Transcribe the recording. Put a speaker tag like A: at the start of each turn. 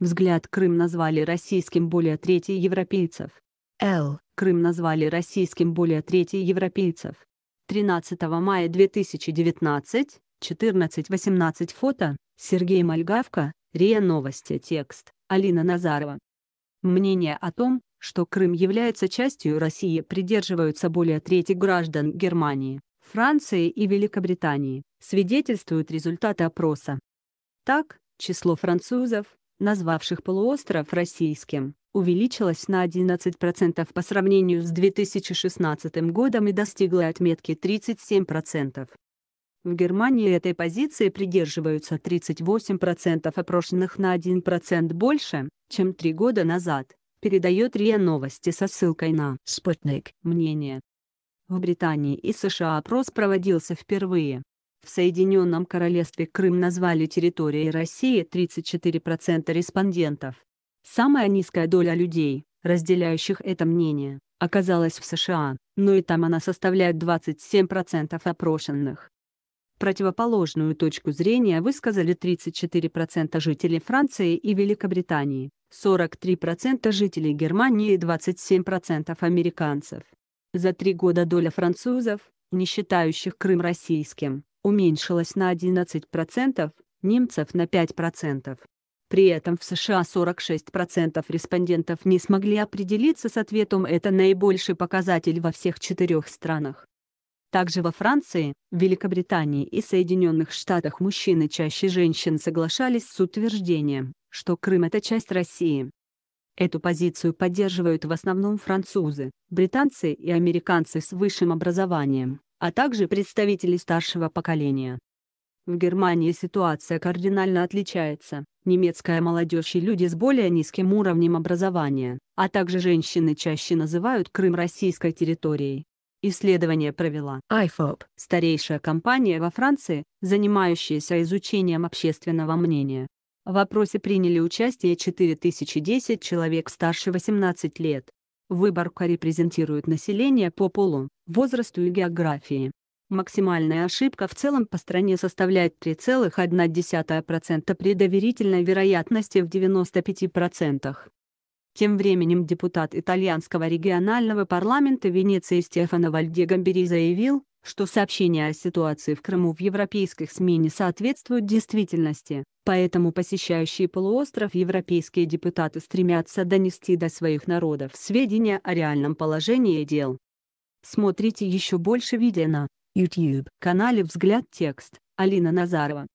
A: Взгляд Крым назвали российским более трети европейцев. Л. Крым назвали российским более трети европейцев. 13 мая 2019, 14-18 фото, Сергей Мальгавка, РИА Новости Текст, Алина Назарова. Мнение о том, что Крым является частью России придерживаются более трети граждан Германии, Франции и Великобритании, свидетельствуют результаты опроса. Так, число французов, назвавших полуостров российским, увеличилась на 11% по сравнению с 2016 годом и достигла отметки 37%. В Германии этой позиции придерживаются 38% опрошенных на 1% больше, чем три года назад, передает РИА Новости со ссылкой на «Спутник» мнение. В Британии и США опрос проводился впервые, в Соединенном Королевстве Крым назвали территорией России 34% респондентов. Самая низкая доля людей, разделяющих это мнение, оказалась в США, но и там она составляет 27% опрошенных. Противоположную точку зрения высказали 34% жителей Франции и Великобритании, 43% жителей Германии и 27% американцев. За три года доля французов, не считающих Крым российским, уменьшилось на 11%, немцев на 5%. При этом в США 46% респондентов не смогли определиться с ответом «это наибольший показатель во всех четырех странах». Также во Франции, Великобритании и Соединенных Штатах мужчины чаще женщин соглашались с утверждением, что Крым – это часть России. Эту позицию поддерживают в основном французы, британцы и американцы с высшим образованием а также представителей старшего поколения. В Германии ситуация кардинально отличается. Немецкая молодежь и люди с более низким уровнем образования, а также женщины чаще называют Крым российской территорией. Исследование провела IFOP, старейшая компания во Франции, занимающаяся изучением общественного мнения. В опросе приняли участие 4010 человек старше 18 лет. Выборка репрезентирует население по полу, возрасту и географии. Максимальная ошибка в целом по стране составляет 3,1% при доверительной вероятности в 95%. Тем временем депутат итальянского регионального парламента Венеции Стефано Вальде Гамбери заявил, что сообщения о ситуации в Крыму в европейских СМИ не соответствуют действительности, поэтому посещающие полуостров европейские депутаты стремятся донести до своих народов сведения о реальном положении дел. Смотрите еще больше видео на YouTube-канале «Взгляд текст» Алина Назарова.